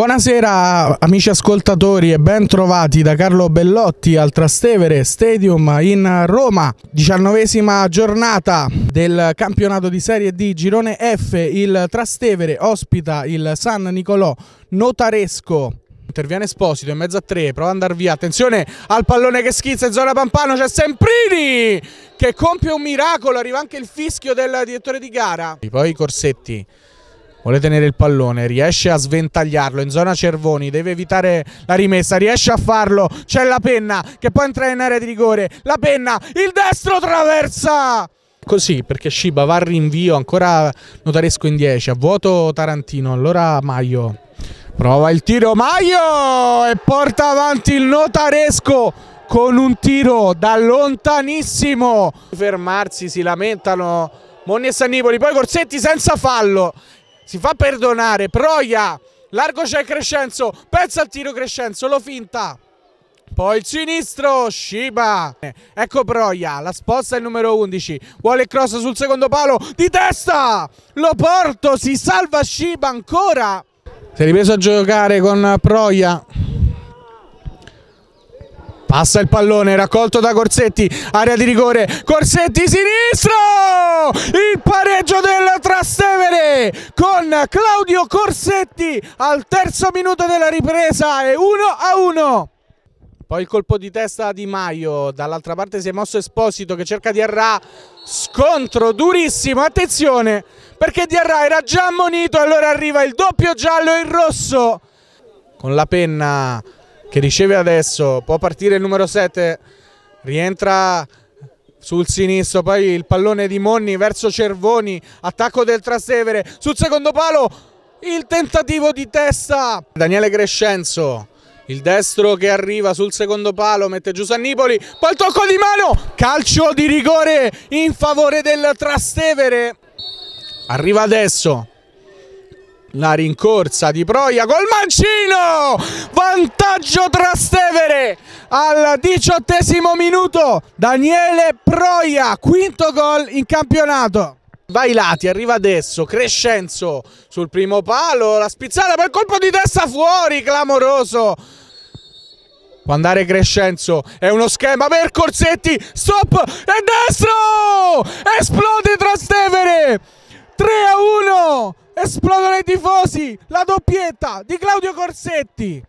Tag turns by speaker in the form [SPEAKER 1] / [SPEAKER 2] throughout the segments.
[SPEAKER 1] Buonasera amici ascoltatori e ben trovati da Carlo Bellotti al Trastevere Stadium in Roma. Diciannovesima giornata del campionato di Serie D Girone F. Il Trastevere ospita il San Nicolò Notaresco. Interviene Esposito in mezzo a tre, prova ad andare via. Attenzione al pallone che schizza in zona Pampano. C'è Semprini che compie un miracolo. Arriva anche il fischio del direttore di gara. E poi Corsetti Vuole tenere il pallone, riesce a sventagliarlo in zona Cervoni, deve evitare la rimessa, riesce a farlo, c'è la penna che può entrare in area di rigore, la penna, il destro traversa! Così perché Sciba va a rinvio, ancora notaresco in 10, a vuoto Tarantino, allora Maio prova il tiro, Maio e porta avanti il notaresco con un tiro da lontanissimo. Fermarsi, si lamentano Monni e San Nipoli, poi Corsetti senza fallo si fa perdonare, Proia, largo c'è Crescenzo, pensa al tiro Crescenzo, lo finta. Poi il sinistro, Shiba. Ecco Proia, la sposta il numero 11. Vuole il cross sul secondo palo, di testa! Lo porto, si salva Shiba ancora. Si è ripreso a giocare con Proia. Passa il pallone, raccolto da Corsetti, area di rigore, Corsetti sinistro! Il pareggio! con Claudio Corsetti al terzo minuto della ripresa e 1 a 1. Poi il colpo di testa di Maio, dall'altra parte si è mosso Esposito che cerca di Arrà, scontro durissimo, attenzione perché Diarra era già ammonito, allora arriva il doppio giallo e il rosso. Con la penna che riceve adesso, può partire il numero 7, rientra sul sinistro, poi il pallone di Monni verso Cervoni, attacco del Trastevere, sul secondo palo il tentativo di testa. Daniele Crescenzo, il destro che arriva sul secondo palo, mette giù Sannipoli, poi il tocco di mano, calcio di rigore in favore del Trastevere. Arriva adesso la rincorsa di Proia col mancino, vantaggio Trastevere al diciottesimo minuto Daniele Proia, quinto gol in campionato. lati, arriva adesso, Crescenzo sul primo palo, la spizzata per colpo di testa fuori, clamoroso. Può andare Crescenzo, è uno schema per Corsetti, stop, e destro! Esplode Trastevere! 3 a 1! Esplodono i tifosi, la doppietta di Claudio Corsetti.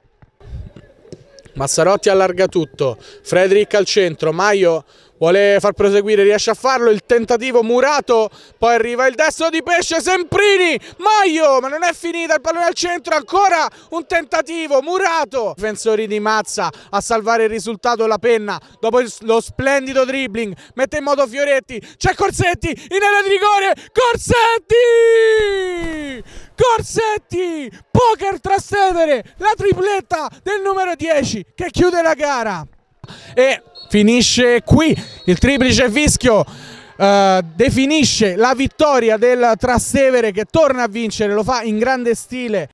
[SPEAKER 1] Mazzarotti allarga tutto, Frederick al centro, Maio vuole far proseguire, riesce a farlo, il tentativo murato, poi arriva il destro di Pesce, Semprini, Maio, ma non è finita, il pallone al centro, ancora un tentativo, murato, difensori di Mazza a salvare il risultato la penna, dopo lo splendido dribbling, mette in moto Fioretti, c'è Corsetti, in area di rigore, Corsetti! Gorsetti, poker Trastevere, la tripletta del numero 10 che chiude la gara. E finisce qui il triplice fischio. Uh, definisce la vittoria del Trastevere che torna a vincere, lo fa in grande stile.